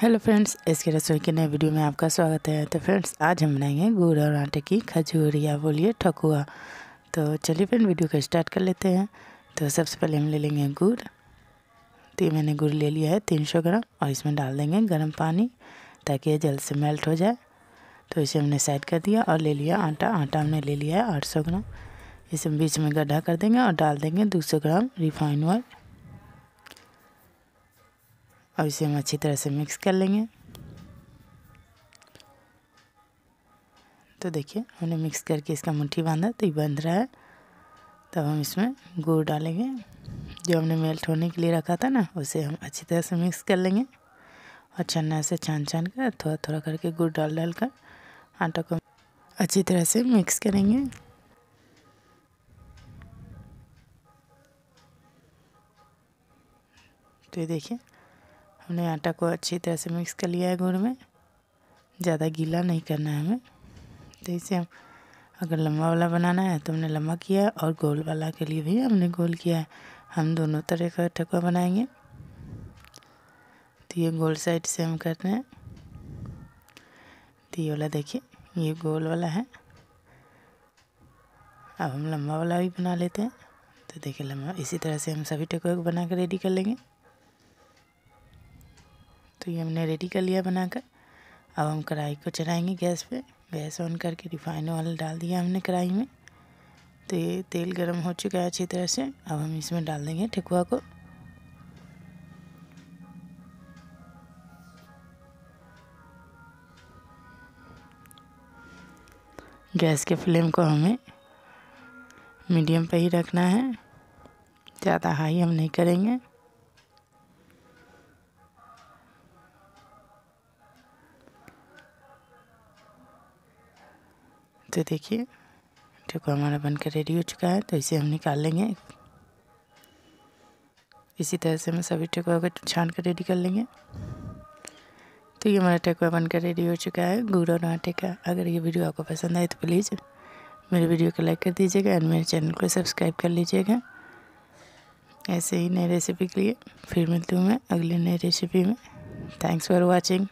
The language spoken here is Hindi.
हेलो फ्रेंड्स इसके रसोई के नए वीडियो में आपका स्वागत है तो फ्रेंड्स आज हम बनाएंगे गुड़ और आटे की खजूर या बोलिए ठकुआ तो चलिए फ्रेंड वीडियो को स्टार्ट कर लेते हैं तो सबसे पहले हम ले लेंगे गुड़ तो ये मैंने गुड़ ले लिया है 300 ग्राम और इसमें डाल देंगे गर्म पानी ताकि ये जल्द से मेल्ट हो जाए तो इसे हमने साइड कर दिया और ले लिया आटा आटा हमने ले लिया है आठ ग्राम इसे बीच में गड्ढा कर देंगे और डाल देंगे दो ग्राम रिफाइन ऑयल अब इसे हम अच्छी तरह से मिक्स कर लेंगे तो देखिए हमने मिक्स करके इसका मुट्ठी बांधा तो ये बंध रहा है तब हम इसमें गुड़ डालेंगे जो हमने मेल्ट होने के लिए रखा था ना उसे हम अच्छी तरह से मिक्स कर लेंगे और छन्ना से छान छान कर थोड़ा थोड़ा करके गुड़ डाल डाल कर आटा को अच्छी तरह से मिक्स करेंगे तो ये देखिए हमने आटा को अच्छी तरह से मिक्स कर लिया है गुड़ में ज़्यादा गीला नहीं करना है हमें तो इसे हम अगर लम्बा वाला बनाना है तो हमने लम्बा किया है और गोल वाला के लिए भी हमने गोल किया है हम दोनों तरह का ठकुआ बनाएंगे तो ये गोल साइड से हम करते हैं तो ये वाला देखिए ये गोल वाला है अब हम लम्बा वाला भी बना लेते हैं तो देखिए लम्बा इसी तरह से हम सभी ठकुआ को बना कर रेडी कर लेंगे तो ये हमने रेडी कर लिया बनाकर अब हम कढ़ाई को चढ़ाएंगे गैस पे गैस ऑन करके रिफाइन ऑयल डाल दिया हमने कढ़ाई में तो ये तेल गर्म हो चुका है अच्छी तरह से अब हम इसमें डाल देंगे ठेकुआ को गैस के फ्लेम को हमें मीडियम पे ही रखना है ज़्यादा हाई हम नहीं करेंगे तो देखिए देखो हमारा बनकर रेडी हो चुका है तो इसे हम निकाल लेंगे इसी तरह से हम सभी ठेकुआ को छान कर रेडी कर लेंगे तो ये हमारा ठेकुआ बनकर रेडी हो चुका है गुड़ और आटे का अगर ये वीडियो आपको पसंद आए तो प्लीज़ मेरे वीडियो को लाइक कर दीजिएगा एंड मेरे चैनल को सब्सक्राइब कर लीजिएगा ऐसे ही नई रेसिपी के लिए फिर मिलती हूँ मैं अगली नई रेसिपी में थैंक्स फॉर वॉचिंग